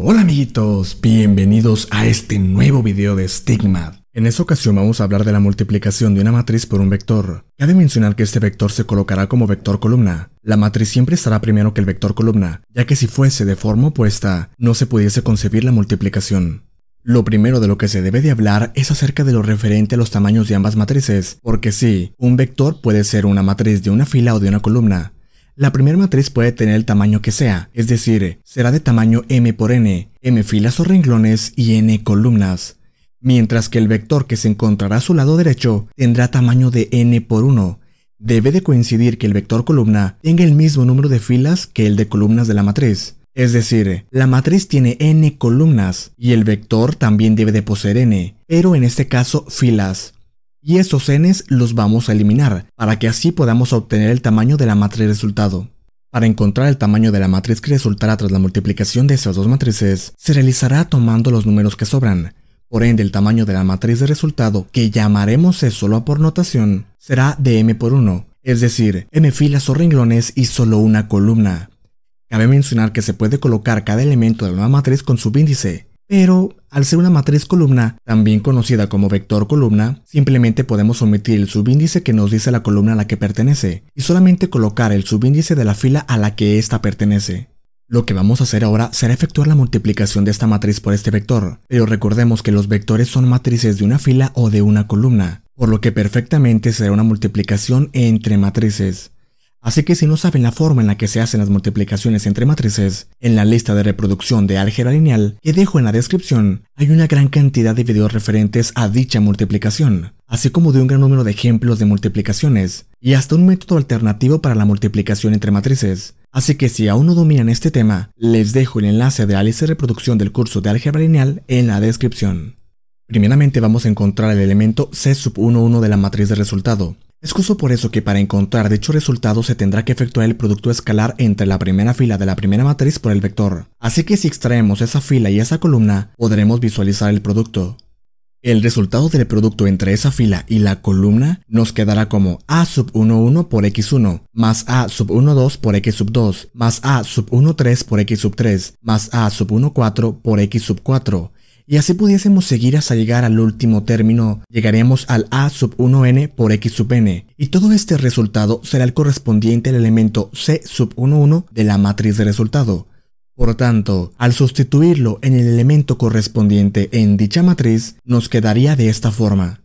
Hola amiguitos, bienvenidos a este nuevo video de Stigma. En esta ocasión vamos a hablar de la multiplicación de una matriz por un vector. Cabe mencionar que este vector se colocará como vector columna. La matriz siempre estará primero que el vector columna, ya que si fuese de forma opuesta, no se pudiese concebir la multiplicación. Lo primero de lo que se debe de hablar es acerca de lo referente a los tamaños de ambas matrices, porque sí, un vector puede ser una matriz de una fila o de una columna, la primera matriz puede tener el tamaño que sea, es decir, será de tamaño m por n, m filas o renglones y n columnas, mientras que el vector que se encontrará a su lado derecho tendrá tamaño de n por 1. Debe de coincidir que el vector columna tenga el mismo número de filas que el de columnas de la matriz. Es decir, la matriz tiene n columnas y el vector también debe de poseer n, pero en este caso filas, y esos n los vamos a eliminar para que así podamos obtener el tamaño de la matriz resultado. Para encontrar el tamaño de la matriz que resultará tras la multiplicación de esas dos matrices, se realizará tomando los números que sobran. Por ende, el tamaño de la matriz de resultado, que llamaremos E solo por notación, será de m por 1, es decir, m filas o renglones y solo una columna. Cabe mencionar que se puede colocar cada elemento de la nueva matriz con subíndice. índice, pero al ser una matriz columna, también conocida como vector columna, simplemente podemos omitir el subíndice que nos dice la columna a la que pertenece y solamente colocar el subíndice de la fila a la que ésta pertenece. Lo que vamos a hacer ahora será efectuar la multiplicación de esta matriz por este vector, pero recordemos que los vectores son matrices de una fila o de una columna, por lo que perfectamente será una multiplicación entre matrices. Así que si no saben la forma en la que se hacen las multiplicaciones entre matrices, en la lista de reproducción de álgebra lineal que dejo en la descripción, hay una gran cantidad de videos referentes a dicha multiplicación, así como de un gran número de ejemplos de multiplicaciones, y hasta un método alternativo para la multiplicación entre matrices. Así que si aún no dominan este tema, les dejo el enlace de de reproducción del curso de álgebra lineal en la descripción. Primeramente vamos a encontrar el elemento C11 de la matriz de resultado, es justo por eso que para encontrar dicho resultado se tendrá que efectuar el producto escalar entre la primera fila de la primera matriz por el vector. Así que si extraemos esa fila y esa columna, podremos visualizar el producto. El resultado del producto entre esa fila y la columna nos quedará como a sub 1,1 por x1, más a sub 1,2 por x sub 2, más a sub 1,3 por x sub 3, más a sub 1,4 por x sub 4, y así pudiésemos seguir hasta llegar al último término, llegaríamos al A sub 1n por x sub n, y todo este resultado será el correspondiente al elemento C sub 11 de la matriz de resultado. Por tanto, al sustituirlo en el elemento correspondiente en dicha matriz, nos quedaría de esta forma.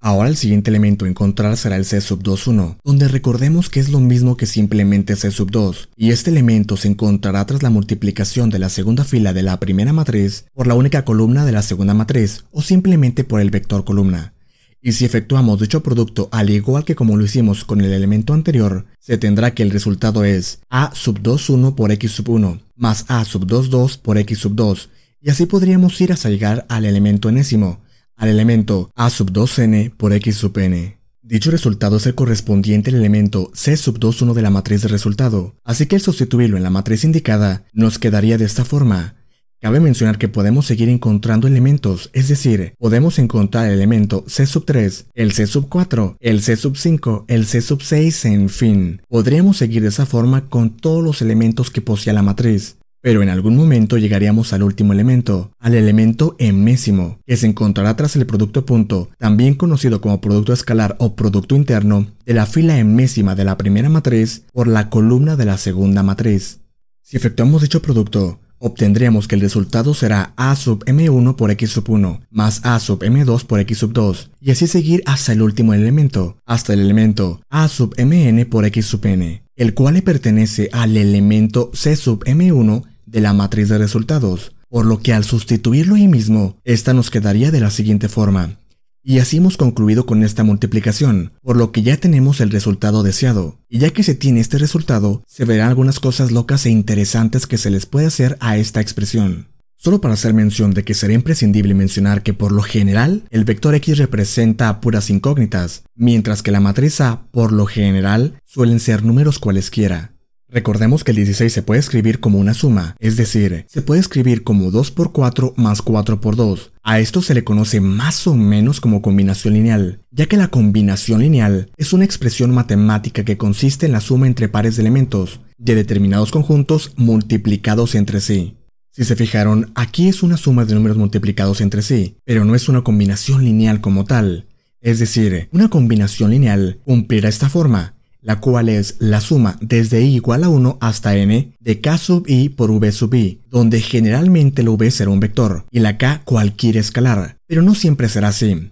Ahora el siguiente elemento a encontrar será el C sub 2.1, donde recordemos que es lo mismo que simplemente C sub 2, y este elemento se encontrará tras la multiplicación de la segunda fila de la primera matriz por la única columna de la segunda matriz, o simplemente por el vector columna. Y si efectuamos dicho producto al igual que como lo hicimos con el elemento anterior, se tendrá que el resultado es A sub 1 por X sub 1, más A sub 2 por X sub 2, y así podríamos ir hasta llegar al elemento enésimo, al elemento A sub 2n por x sub n. Dicho resultado es el correspondiente al elemento C sub 2,1 de la matriz de resultado, así que el sustituirlo en la matriz indicada, nos quedaría de esta forma. Cabe mencionar que podemos seguir encontrando elementos, es decir, podemos encontrar el elemento C sub 3, el C sub 4, el C sub 5, el C sub 6, en fin. Podríamos seguir de esa forma con todos los elementos que posee la matriz. Pero en algún momento llegaríamos al último elemento, al elemento emésimo, que se encontrará tras el producto punto, también conocido como producto escalar o producto interno, de la fila emésima de la primera matriz por la columna de la segunda matriz. Si efectuamos dicho producto, obtendríamos que el resultado será a sub m1 por x sub 1 más a sub m2 por x sub 2 y así seguir hasta el último elemento, hasta el elemento a sub mn por x sub n, el cual le pertenece al elemento c sub m1 de la matriz de resultados, por lo que al sustituirlo ahí mismo, esta nos quedaría de la siguiente forma. Y así hemos concluido con esta multiplicación, por lo que ya tenemos el resultado deseado. Y ya que se tiene este resultado, se verán algunas cosas locas e interesantes que se les puede hacer a esta expresión. Solo para hacer mención de que será imprescindible mencionar que por lo general el vector x representa puras incógnitas, mientras que la matriz A por lo general suelen ser números cualesquiera. Recordemos que el 16 se puede escribir como una suma, es decir, se puede escribir como 2 por 4 más 4 por 2. A esto se le conoce más o menos como combinación lineal, ya que la combinación lineal es una expresión matemática que consiste en la suma entre pares de elementos de determinados conjuntos multiplicados entre sí. Si se fijaron, aquí es una suma de números multiplicados entre sí, pero no es una combinación lineal como tal. Es decir, una combinación lineal cumplirá esta forma, la cual es la suma desde i igual a 1 hasta n de k sub i por v sub i, donde generalmente la v será un vector y la k cualquier escalar, pero no siempre será así.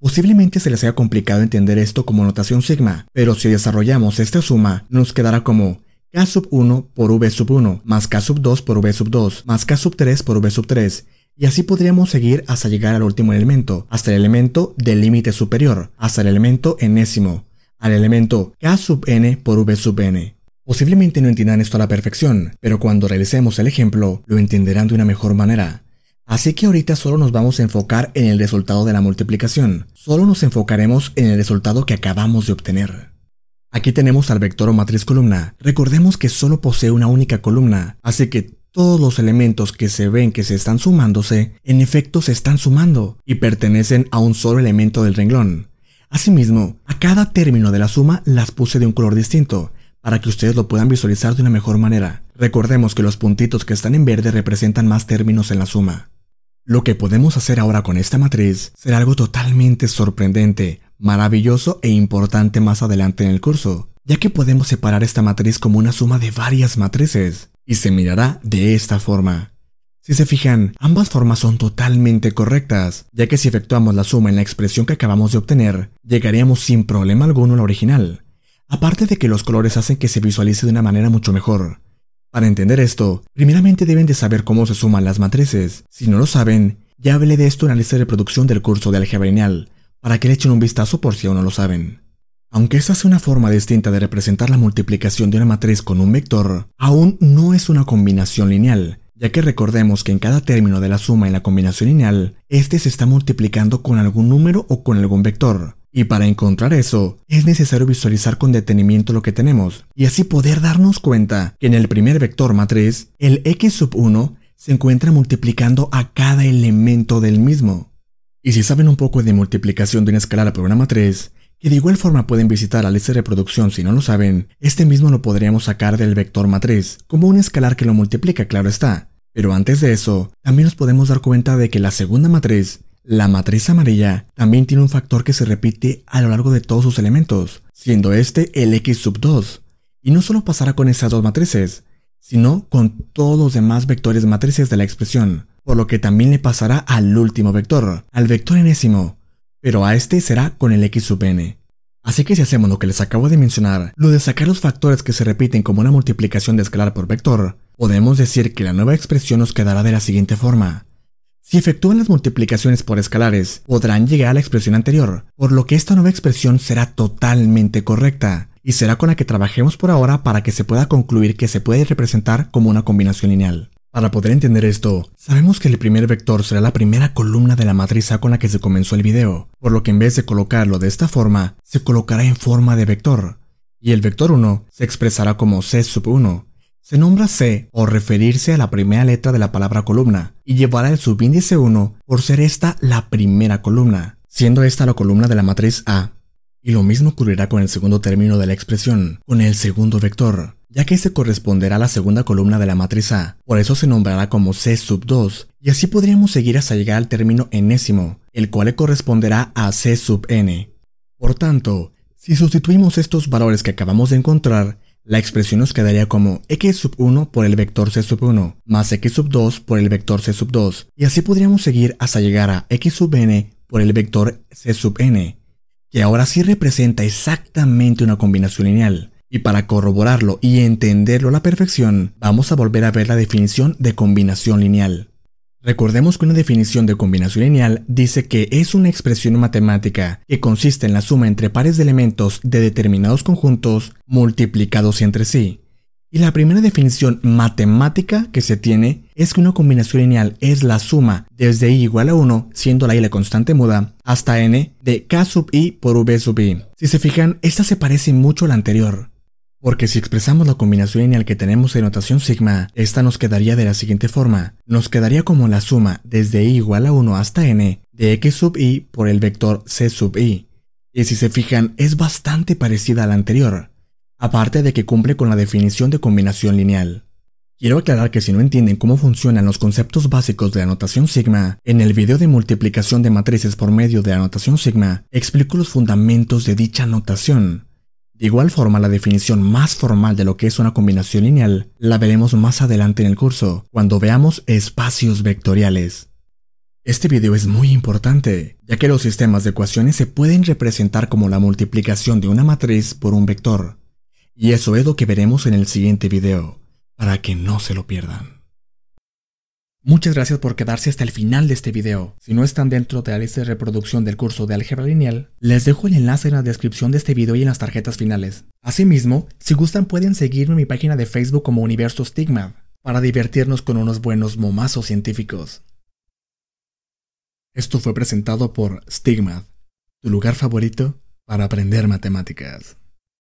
Posiblemente se les haya complicado entender esto como notación sigma, pero si desarrollamos esta suma, nos quedará como k sub 1 por v sub 1, más k sub 2 por v sub 2, más k sub 3 por v sub 3, y así podríamos seguir hasta llegar al último elemento, hasta el elemento del límite superior, hasta el elemento enésimo, al elemento K sub n por V sub n. Posiblemente no entiendan esto a la perfección, pero cuando realicemos el ejemplo, lo entenderán de una mejor manera. Así que ahorita solo nos vamos a enfocar en el resultado de la multiplicación. Solo nos enfocaremos en el resultado que acabamos de obtener. Aquí tenemos al vector o matriz columna. Recordemos que solo posee una única columna, así que todos los elementos que se ven que se están sumándose, en efecto se están sumando y pertenecen a un solo elemento del renglón. Asimismo, a cada término de la suma las puse de un color distinto, para que ustedes lo puedan visualizar de una mejor manera. Recordemos que los puntitos que están en verde representan más términos en la suma. Lo que podemos hacer ahora con esta matriz será algo totalmente sorprendente, maravilloso e importante más adelante en el curso, ya que podemos separar esta matriz como una suma de varias matrices, y se mirará de esta forma. Si se fijan, ambas formas son totalmente correctas, ya que si efectuamos la suma en la expresión que acabamos de obtener, llegaríamos sin problema alguno a la original. Aparte de que los colores hacen que se visualice de una manera mucho mejor. Para entender esto, primeramente deben de saber cómo se suman las matrices. Si no lo saben, ya hablé de esto en la lista de reproducción del curso de álgebra lineal, para que le echen un vistazo por si aún no lo saben. Aunque esta sea una forma distinta de representar la multiplicación de una matriz con un vector, aún no es una combinación lineal, ya que recordemos que en cada término de la suma en la combinación lineal, este se está multiplicando con algún número o con algún vector. Y para encontrar eso, es necesario visualizar con detenimiento lo que tenemos, y así poder darnos cuenta que en el primer vector matriz, el x sub 1 se encuentra multiplicando a cada elemento del mismo. Y si saben un poco de multiplicación de una escala por una matriz, y de igual forma pueden visitar la lista de reproducción si no lo saben, este mismo lo podríamos sacar del vector matriz, como un escalar que lo multiplica, claro está. Pero antes de eso, también nos podemos dar cuenta de que la segunda matriz, la matriz amarilla, también tiene un factor que se repite a lo largo de todos sus elementos, siendo este el x sub 2. Y no solo pasará con esas dos matrices, sino con todos los demás vectores matrices de la expresión, por lo que también le pasará al último vector, al vector enésimo, pero a este será con el x sub n. Así que si hacemos lo que les acabo de mencionar, lo de sacar los factores que se repiten como una multiplicación de escalar por vector, podemos decir que la nueva expresión nos quedará de la siguiente forma. Si efectúan las multiplicaciones por escalares, podrán llegar a la expresión anterior, por lo que esta nueva expresión será totalmente correcta, y será con la que trabajemos por ahora para que se pueda concluir que se puede representar como una combinación lineal. Para poder entender esto, sabemos que el primer vector será la primera columna de la matriz A con la que se comenzó el video, por lo que en vez de colocarlo de esta forma, se colocará en forma de vector, y el vector 1 se expresará como C sub 1. Se nombra C o referirse a la primera letra de la palabra columna, y llevará el subíndice 1 por ser esta la primera columna, siendo esta la columna de la matriz A. Y lo mismo ocurrirá con el segundo término de la expresión, con el segundo vector, ya que se corresponderá a la segunda columna de la matriz A, por eso se nombrará como C sub 2, y así podríamos seguir hasta llegar al término enésimo, el cual le corresponderá a C sub n. Por tanto, si sustituimos estos valores que acabamos de encontrar, la expresión nos quedaría como x sub 1 por el vector c sub 1 más x sub 2 por el vector c sub 2 y así podríamos seguir hasta llegar a x sub n por el vector c sub n, que ahora sí representa exactamente una combinación lineal, y para corroborarlo y entenderlo a la perfección, vamos a volver a ver la definición de combinación lineal. Recordemos que una definición de combinación lineal dice que es una expresión matemática que consiste en la suma entre pares de elementos de determinados conjuntos multiplicados entre sí. Y la primera definición matemática que se tiene es que una combinación lineal es la suma desde i igual a 1, siendo la i la constante muda, hasta n de k sub i por v sub i. Si se fijan, esta se parece mucho a la anterior, porque si expresamos la combinación lineal que tenemos en notación sigma, esta nos quedaría de la siguiente forma. Nos quedaría como la suma desde i igual a 1 hasta n de x sub i por el vector c sub i. Y si se fijan, es bastante parecida a la anterior, aparte de que cumple con la definición de combinación lineal. Quiero aclarar que si no entienden cómo funcionan los conceptos básicos de la notación sigma, en el video de multiplicación de matrices por medio de la notación sigma, explico los fundamentos de dicha notación. De igual forma, la definición más formal de lo que es una combinación lineal la veremos más adelante en el curso, cuando veamos espacios vectoriales. Este video es muy importante, ya que los sistemas de ecuaciones se pueden representar como la multiplicación de una matriz por un vector. Y eso es lo que veremos en el siguiente video, para que no se lo pierdan. Muchas gracias por quedarse hasta el final de este video. Si no están dentro de la lista de reproducción del curso de álgebra lineal, les dejo el enlace en la descripción de este video y en las tarjetas finales. Asimismo, si gustan pueden seguirme en mi página de Facebook como Universo Stigma, para divertirnos con unos buenos momazos científicos. Esto fue presentado por Stigma, tu lugar favorito para aprender matemáticas.